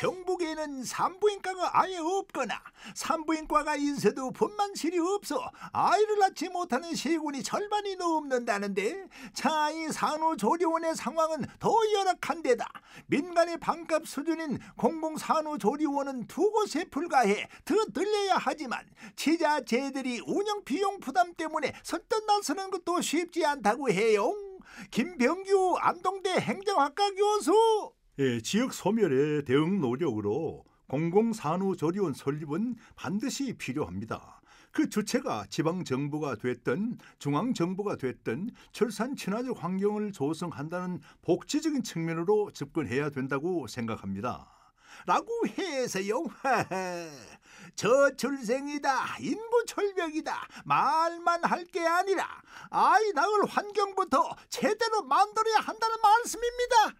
경북에는 산부인과가 아예 없거나 산부인과가 인쇄도 분만실이 없어 아이를 낳지 못하는 시군이 절반이 넘는다는데 차이 산후조리원의 상황은 더 열악한 데다 민간의 반값 수준인 공공산후조리원은 두 곳에 불과해 더 늘려야 하지만 지자체들이 운영비용 부담 때문에 선뜻 나서는 것도 쉽지 않다고 해요 김병규 안동대 행정학과 교수 예, 지역 소멸의 대응 노력으로 공공산후조리원 설립은 반드시 필요합니다. 그 주체가 지방정부가 됐든 중앙정부가 됐든 철산 친화적 환경을 조성한다는 복지적인 측면으로 접근해야 된다고 생각합니다. 라고 해서요. 저출생이다, 인구철벽이다, 말만 할 게 아니라 아이 낳을 환경부터 제대로 만들어야 한다는 말씀입니다.